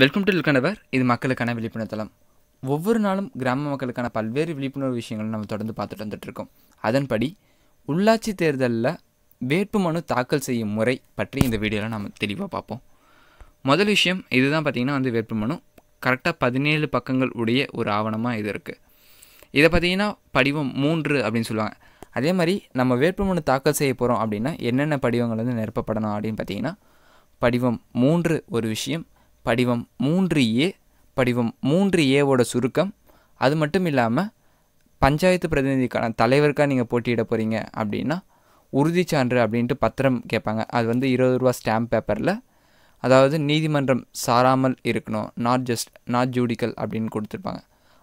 welcome to கணவர் இது மக்களுக்கான விழிப்புணர்வு தளம் ஒவ்வொரு நாளும் கிராம மக்களுக்கான பல்வேறு விழிப்புணர்வு விஷயங்களை நம்ம தொடர்ந்து பார்த்துட்டு வந்துட்டுருக்கோம் அதன்படி உள்ளாட்சி தேர்தலில் வேட்புமனு தாக்கல் செய்யும் முறை பற்றி இந்த வீடியோவில் நம்ம தெளிவாக பார்ப்போம் முதல் விஷயம் இதுதான் பார்த்திங்கன்னா வந்து வேட்புமனு கரெக்டாக பதினேழு பக்கங்கள் உடைய ஒரு ஆவணமாக இது இருக்குது இதை பார்த்தீங்கன்னா படிவம் மூன்று அப்படின்னு சொல்லுவாங்க அதே மாதிரி நம்ம வேட்புமனு தாக்கல் செய்ய போகிறோம் அப்படின்னா என்னென்ன படிவங்கள் வந்து நிரப்பப்படணும் அப்படின்னு பார்த்தீங்கன்னா படிவம் மூன்று ஒரு விஷயம் படிவம் மூன்று ஏ படிவம் மூன்று ஏவோட சுருக்கம் அது மட்டும் இல்லாமல் பஞ்சாயத்து பிரதிநிதிக்கான தலைவருக்காக நீங்கள் போட்டியிட போகிறீங்க அப்படின்னா சான்று அப்படின்ட்டு பத்திரம் கேட்பாங்க அது வந்து இருபது ரூபா ஸ்டாம்ப் பேப்பரில் அதாவது நீதிமன்றம் சாராமல் இருக்கணும் நாட் ஜஸ்ட் நாட் ஜூடிக்கல் அப்படின்னு கொடுத்துருப்பாங்க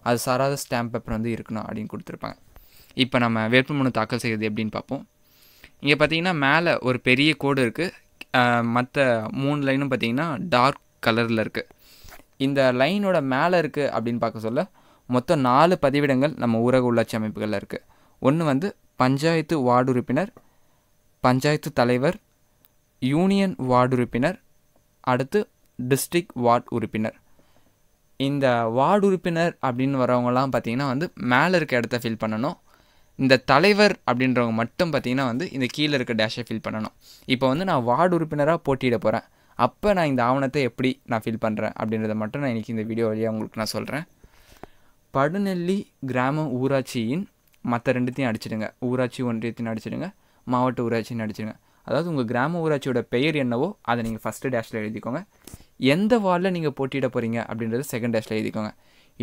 அது சாராத ஸ்டாம்ப் பேப்பர் வந்து இருக்கணும் அப்படின்னு கொடுத்துருப்பாங்க இப்போ நம்ம வேட்புமனு தாக்கல் செய்கிறது எப்படின்னு பார்ப்போம் இங்கே பார்த்தீங்கன்னா மேலே ஒரு பெரிய கோடு இருக்குது மற்ற மூணு லைனும் பார்த்தீங்கன்னா டார்க் கலரில் இருக்குது இந்த லைனோட மேலே இருக்குது அப்படின்னு பார்க்க சொல்ல மொத்தம் நாலு பதிவிடங்கள் நம்ம ஊரக உள்ளாட்சி அமைப்புகளில் இருக்குது ஒன்று வந்து பஞ்சாயத்து வார்டு உறுப்பினர் பஞ்சாயத்து தலைவர் யூனியன் வார்டு உறுப்பினர் அடுத்து டிஸ்ட்ரிக்ட் வார்டு உறுப்பினர் இந்த வார்டு உறுப்பினர் அப்படின்னு வரவங்கலாம் பார்த்திங்கன்னா வந்து மேலே இருக்க இடத்த ஃபில் பண்ணணும் இந்த தலைவர் அப்படின்றவங்க மட்டும் பார்த்திங்கன்னா வந்து இந்த கீழே இருக்க டேஷை ஃபில் பண்ணணும் இப்போ வந்து நான் வார்டு உறுப்பினராக போட்டியிட போகிறேன் அப்போ நான் இந்த ஆவணத்தை எப்படி நான் ஃபில் பண்ணுறேன் அப்படின்றத மட்டும் நான் இன்றைக்கி இந்த வீடியோ வழியாக உங்களுக்கு நான் சொல்கிறேன் படுநெல்லி கிராம ஊராட்சியின் மற்ற ரெண்டுத்தையும் அடிச்சிடுங்க ஊராட்சி ஒன்றியத்தையும் அடிச்சிடுங்க மாவட்ட ஊராட்சின்னு அடிச்சிடுங்க அதாவது உங்கள் கிராம ஊராட்சியோட பெயர் என்னவோ அதை நீங்கள் ஃபஸ்ட்டு டேஷில் எழுதிக்கோங்க எந்த வார்டில் நீங்கள் போட்டியிட போகிறீங்க அப்படின்றத செகண்ட் டேஷில் எழுதிக்கோங்க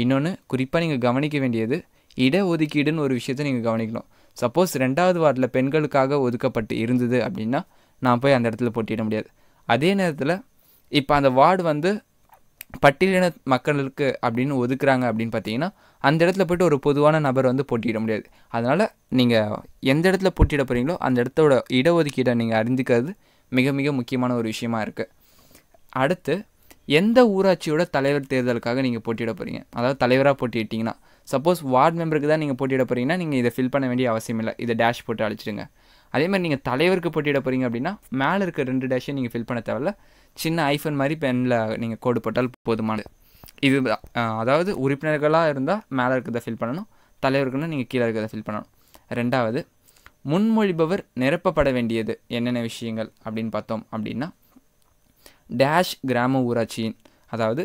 இன்னொன்று குறிப்பாக நீங்கள் கவனிக்க வேண்டியது இட ஒதுக்கீடுன்னு ஒரு விஷயத்தை நீங்கள் கவனிக்கணும் சப்போஸ் ரெண்டாவது வார்டில் பெண்களுக்காக ஒதுக்கப்பட்டு இருந்தது அப்படின்னா நான் போய் அந்த இடத்துல போட்டியிட முடியாது அதே நேரத்தில் இப்போ அந்த வார்டு வந்து பட்டியலின மக்களுக்கு அப்படின்னு ஒதுக்குறாங்க அப்படின்னு பார்த்தீங்கன்னா அந்த இடத்துல போய்ட்டு ஒரு பொதுவான நபர் வந்து போட்டியிட முடியாது அதனால் நீங்கள் எந்த இடத்துல போட்டியிட போகிறீங்களோ அந்த இடத்தோட இடஒதுக்கீட்டை நீங்கள் அறிந்துக்கிறது மிக மிக முக்கியமான ஒரு விஷயமா இருக்குது அடுத்து எந்த ஊராட்சியோட தலைவர் தேர்தலுக்காக நீங்கள் போட்டியிட போகிறீங்க அதாவது தலைவராக போட்டியிட்டிங்கன்னா சப்போஸ் வார்டு மெம்பருக்கு தான் நீங்கள் போட்டியிட போகிறீங்கன்னா நீங்கள் இதை ஃபில் பண்ண வேண்டிய அவசியம் இல்லை இதை டேஷ் போட்டு அழிச்சிடுங்க அதே மாதிரி நீங்கள் தலைவருக்கு போட்டியிட போகிறீங்க அப்படின்னா மேலே இருக்க ரெண்டு டேஷையும் நீங்கள் ஃபில் பண்ண தேவையில்ல சின்ன ஐஃபோன் மாதிரி பெனில் நீங்கள் கோடு போட்டால் போதுமானது இது அதாவது உறுப்பினர்களாக இருந்தால் மேலே இருக்கிறத ஃபில் பண்ணணும் தலைவருக்குன்னா நீங்கள் கீழே இருக்கிறத ஃபில் பண்ணணும் ரெண்டாவது முன்மொழிபவர் நிரப்பப்பட வேண்டியது என்னென்ன விஷயங்கள் அப்படின்னு பார்த்தோம் அப்படின்னா டேஷ் கிராம ஊராட்சியின் அதாவது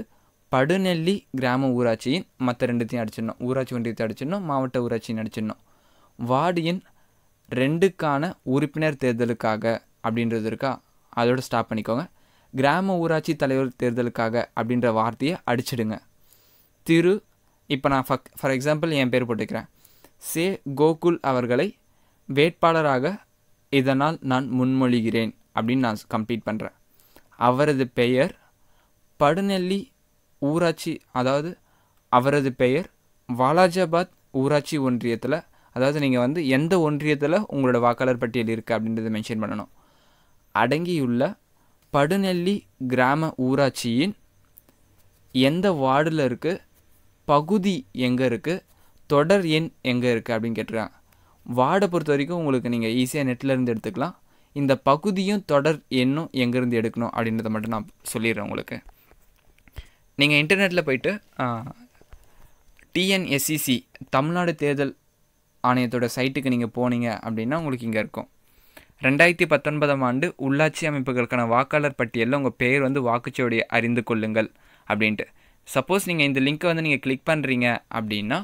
படுநெல்லி கிராம ஊராட்சியின் மற்ற ரெண்டுத்தையும் அடிச்சிடணும் ஊராட்சி ஒன்றியத்தை அடிச்சிடணும் மாவட்ட ஊராட்சியின் அடிச்சிடணும் வார்டு எண் ரெண்டுக்கான உறுப்பினர் தேர்தலுக்காக அப்படின்றது இருக்கா அதோட ஸ்டாப் பண்ணிக்கோங்க கிராம ஊராட்சி தலைவர் தேர்தலுக்காக அப்படின்ற வார்த்தையை அடிச்சிடுங்க திரு இப்போ நான் ஃபக் ஃபார் எக்ஸாம்பிள் என் பேர் போட்டுக்கிறேன் சே கோகுல் அவர்களை வேட்பாளராக இதனால் நான் முன்மொழிகிறேன் அப்படின்னு நான் கம்ப்ளீட் பண்ணுறேன் அவரது பெயர் படுநெல்லி ஊராட்சி அதாவது அவரது பெயர் வாலாஜாபாத் ஊராட்சி ஒன்றியத்தில் அதாவது நீங்கள் வந்து எந்த ஒன்றியத்தில் உங்களோட வாக்காளர் பட்டியல் இருக்குது அப்படின்றத மென்ஷன் பண்ணணும் அடங்கியுள்ள படுநெல்லி கிராம ஊராட்சியின் எந்த வார்டில் இருக்குது பகுதி எங்கே இருக்குது தொடர் எண் எங்கே இருக்குது அப்படின்னு கேட்டிருக்காங்க வார்டை பொறுத்த வரைக்கும் உங்களுக்கு நீங்கள் ஈஸியாக நெட்லேருந்து எடுத்துக்கலாம் இந்த பகுதியும் தொடர் எண்ணும் எங்கேருந்து எடுக்கணும் அப்படின்றத மட்டும் நான் சொல்லிடுறேன் உங்களுக்கு நீங்கள் இன்டர்நெட்டில் போயிட்டு டிஎன்எஸ்சிசி e தமிழ்நாடு தேர்தல் ஆணையத்தோட சைட்டுக்கு நீங்கள் போனீங்க அப்படின்னா உங்களுக்கு இங்கே இருக்கும் ரெண்டாயிரத்தி பத்தொன்பதாம் ஆண்டு உள்ளாட்சி அமைப்புகளுக்கான வாக்காளர் பட்டியலில் உங்கள் பேர் வந்து வாக்குச்சோடி அறிந்து கொள்ளுங்கள் அப்படின்ட்டு சப்போஸ் நீங்கள் இந்த லிங்க்கை வந்து நீங்கள் கிளிக் பண்ணுறீங்க அப்படின்னா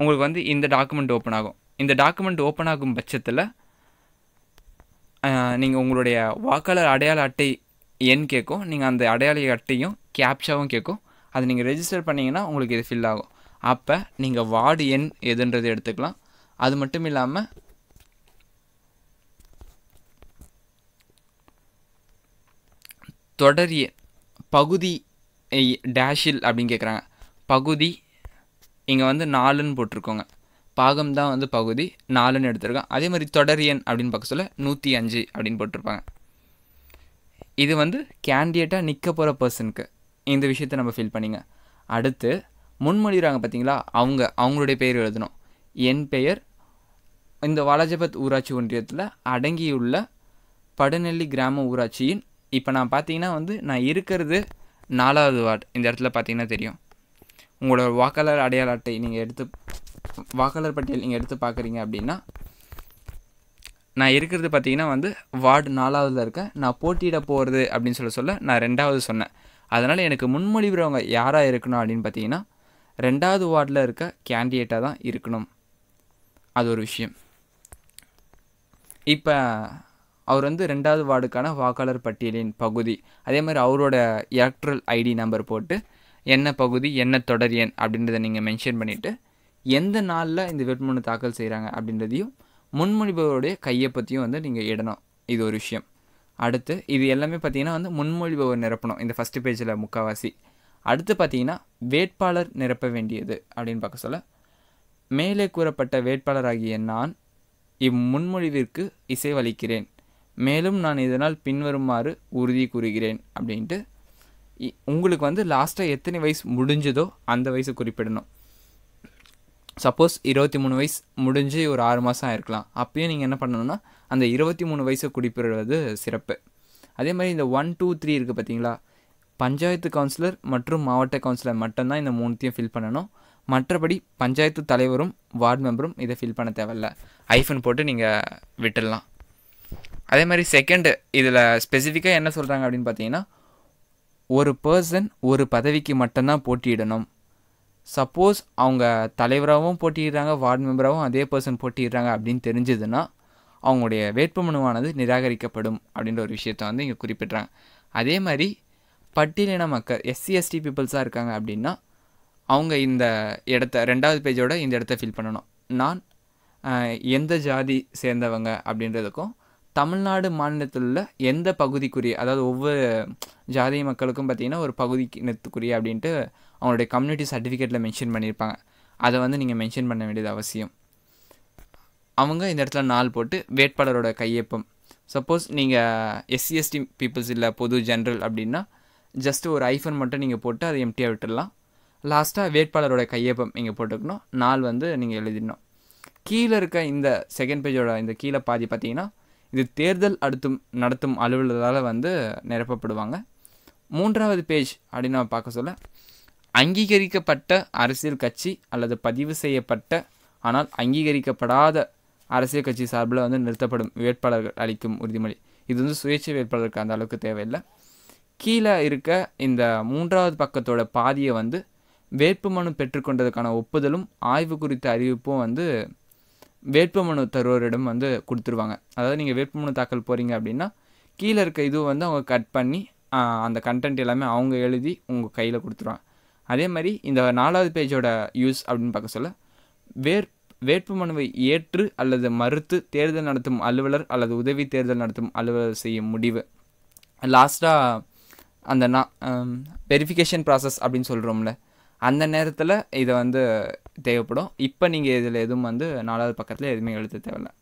உங்களுக்கு வந்து இந்த டாக்குமெண்ட் ஓப்பன் ஆகும் இந்த டாக்குமெண்ட் ஓப்பன் ஆகும் பட்சத்தில் நீங்கள் உங்களுடைய வாக்காளர் அடையாள அட்டை எண் கேட்கும் நீங்கள் அந்த அடையாள அட்டையும் கேப்சாவும் கேட்கும் அதை நீங்கள் ரெஜிஸ்டர் பண்ணிங்கன்னா உங்களுக்கு இது ஃபில் ஆகும் அப்போ நீங்கள் வார்டு எண் எதுன்றது எடுத்துக்கலாம் அது மட்டும் இல்லாமல் தொடர் பகுதி டேஷில் அப்படின்னு கேட்குறாங்க பகுதி இங்கே வந்து நாலுன்னு போட்டிருக்கோங்க பாகம் தான் வந்து பகுதி நாலுன்னு எடுத்திருக்கோம் அதே மாதிரி தொடர் எண் அப்படின்னு பார்க்க சொல்ல நூற்றி அஞ்சு அப்படின்னு போட்டிருப்பாங்க இது வந்து கேண்டிடேட்டாக நிற்க போகிற பர்சனுக்கு இந்த விஷயத்தை நம்ம ஃபீல் பண்ணிங்க அடுத்து முன்மொழிகிறாங்க பார்த்தீங்களா அவங்க அவங்களுடைய பெயர் எழுதணும் என் பெயர் இந்த வாலாஜபத் ஊராட்சி ஒன்றியத்தில் அடங்கியுள்ள படுநெல்லி கிராம ஊராட்சியின் இப்போ நான் பார்த்தீங்கன்னா வந்து நான் இருக்கிறது நாலாவது வார்டு இந்த இடத்துல பார்த்தீங்கன்னா தெரியும் உங்களோட வாக்காளர் அடையாள அட்டை நீங்கள் எடுத்து வாக்காளர் பட்டியல் நீங்கள் எடுத்து பார்க்குறீங்க அப்படின்னா நான் இருக்கிறது பார்த்தீங்கன்னா வந்து வார்டு நாலாவதில் இருக்கேன் நான் போட்டியிட போகிறது அப்படின்னு சொல்ல சொல்ல நான் ரெண்டாவது சொன்னேன் அதனால் எனக்கு முன்மொழிவுறவங்க யாராக இருக்கணும் அப்படின்னு பார்த்தீங்கன்னா ரெண்டாவது வார்டில் இருக்க கேண்டிடேட்டாக தான் இருக்கணும் அது ஒரு விஷயம் இப்போ அவர் வந்து ரெண்டாவது வார்டுக்கான வாக்காளர் பட்டியலின் பகுதி அதே மாதிரி அவரோட எலக்ட்ரல் ஐடி நம்பர் போட்டு என்ன பகுதி என்ன தொடர் எண் அப்படின்றத நீங்கள் மென்ஷன் பண்ணிவிட்டு எந்த நாளில் இந்த வேட்புமனு தாக்கல் செய்கிறாங்க அப்படின்றதையும் முன்மொழிபவருடைய கையை பற்றியும் வந்து நீங்கள் இடணும் இது ஒரு விஷயம் அடுத்து இது எல்லாமே பார்த்திங்கன்னா வந்து முன்மொழிபவர் நிரப்பணும் இந்த ஃபஸ்ட்டு பேஜில் முக்கால்வாசி அடுத்து பார்த்தீங்கன்னா வேட்பாளர் நிரப்ப வேண்டியது அப்படின்னு பார்க்க சொல்ல மேலே கூறப்பட்ட வேட்பாளராகிய நான் இம்முன்மொழிவிற்கு இசைவளிக்கிறேன் மேலும் நான் இதனால் பின்வருமாறு உறுதி கூறுகிறேன் அப்படின்ட்டு உங்களுக்கு வந்து லாஸ்ட்டாக எத்தனை வயசு முடிஞ்சதோ அந்த வயசு குறிப்பிடணும் சப்போஸ் இருபத்தி மூணு வயசு முடிஞ்சு ஒரு ஆறு மாதம் ஆயிருக்கலாம் அப்பயும் நீங்கள் என்ன பண்ணணும்னா அந்த இருபத்தி மூணு வயசை குறிப்பிடுறது சிறப்பு அதே மாதிரி இந்த ஒன் டூ த்ரீ இருக்குது பார்த்தீங்களா பஞ்சாயத்து கவுன்சிலர் மற்றும் மாவட்ட கவுன்சிலர் மட்டும்தான் இந்த மூணுத்தையும் ஃபில் பண்ணணும் மற்றபடி பஞ்சாயத்து தலைவரும் வார்டு மெம்பரும் இதை ஃபில் பண்ண தேவையில்ல ஐஃபன் போட்டு நீங்கள் விட்டுடலாம் அதே மாதிரி செகண்டு இதில் ஸ்பெசிஃபிக்காக என்ன சொல்கிறாங்க அப்படின்னு பார்த்தீங்கன்னா ஒரு பர்சன் ஒரு பதவிக்கு மட்டும்தான் போட்டியிடணும் சப்போஸ் அவங்க தலைவராகவும் போட்டிடுறாங்க வார்டு மெம்பராகவும் அதே பர்சன் போட்டிடுறாங்க அப்படின்னு தெரிஞ்சதுன்னா அவங்களுடைய வேட்புமனுவானது நிராகரிக்கப்படும் அப்படின்ற ஒரு விஷயத்த வந்து இங்கே குறிப்பிட்றாங்க அதே மாதிரி பட்டியலின மக்கள் எஸ்சி எஸ்டி பீப்புள்ஸாக இருக்காங்க அப்படின்னா அவங்க இந்த இடத்த ரெண்டாவது பேஜோட இந்த இடத்த ஃபில் பண்ணணும் நான் எந்த ஜாதி சேர்ந்தவங்க அப்படின்றதுக்கும் தமிழ்நாடு மாநிலத்தில் உள்ள எந்த பகுதிக்குரிய அதாவது ஒவ்வொரு ஜாதி மக்களுக்கும் பார்த்திங்கன்னா ஒரு இனத்துக்குரிய அப்படின்ட்டு அவங்களுடைய கம்யூனிட்டி சர்டிஃபிகேட்டில் மென்ஷன் பண்ணியிருப்பாங்க அதை வந்து நீங்கள் மென்ஷன் பண்ண வேண்டியது அவசியம் அவங்க இந்த இடத்துல நாள் போட்டு வேட்பாளரோட கையொப்பம் சப்போஸ் நீங்கள் எஸ்சிஎஸ்டி பீப்புள்ஸ் இல்லை பொது ஜென்ரல் அப்படின்னா ஜஸ்ட்டு ஒரு ஐஃபன் மட்டும் நீங்கள் போட்டு அதை எம்டியாக விட்டுடலாம் லாஸ்ட்டாக வேட்பாளரோட கையொப்பம் இங்கே போட்டுக்கணும் நாள் வந்து நீங்கள் எழுதிடணும் கீழே இருக்க இந்த செகண்ட் பேஜோட இந்த கீழே பாதி பார்த்தீங்கன்னா இது தேர்தல் அடுத்தும் நடத்தும் அலுவலரால் வந்து நிரப்பப்படுவாங்க மூன்றாவது பேஜ் அப்படின்னு நான் பார்க்க சொல்ல அங்கீகரிக்கப்பட்ட அரசியல் கட்சி அல்லது பதிவு செய்யப்பட்ட ஆனால் அங்கீகரிக்கப்படாத அரசியல் கட்சி சார்பில் வந்து நிறுத்தப்படும் வேட்பாளர்கள் அளிக்கும் உறுதிமொழி இது வந்து சுயேட்சை வேட்பாளருக்கு அந்த அளவுக்கு தேவையில்லை கீழே இருக்க இந்த மூன்றாவது பக்கத்தோட பாதியை வந்து வேட்புமனு பெற்றுக்கொண்டதுக்கான ஒப்புதலும் ஆய்வு குறித்த அறிவிப்பும் வந்து வேட்புமனு தருவோரிடம் வந்து கொடுத்துருவாங்க அதாவது நீங்கள் வேட்புமனு தாக்கல் போகிறீங்க அப்படின்னா கீழே இருக்க இதுவும் வந்து அவங்க கட் பண்ணி அந்த கண்டென்ட் எல்லாமே அவங்க எழுதி உங்கள் கையில் கொடுத்துருவாங்க அதே மாதிரி இந்த நாலாவது பேஜோட யூஸ் அப்படின்னு பார்க்க சொல்ல வேட்பு வேட்புமனுவை ஏற்று அல்லது மறுத்து தேர்தல் நடத்தும் அலுவலர் அல்லது உதவி தேர்தல் நடத்தும் அலுவலர் செய்யும் முடிவு லாஸ்ட்டாக அந்த நான் வெரிஃபிகேஷன் ப்ராசஸ் அப்படின்னு சொல்கிறோம்ல அந்த நேரத்தில் இதை வந்து தேவைப்படும் இப்போ நீங்கள் இதில் எதுவும் வந்து நாலாவது பக்கத்தில் எதுவுமே எழுத தேவையில்ல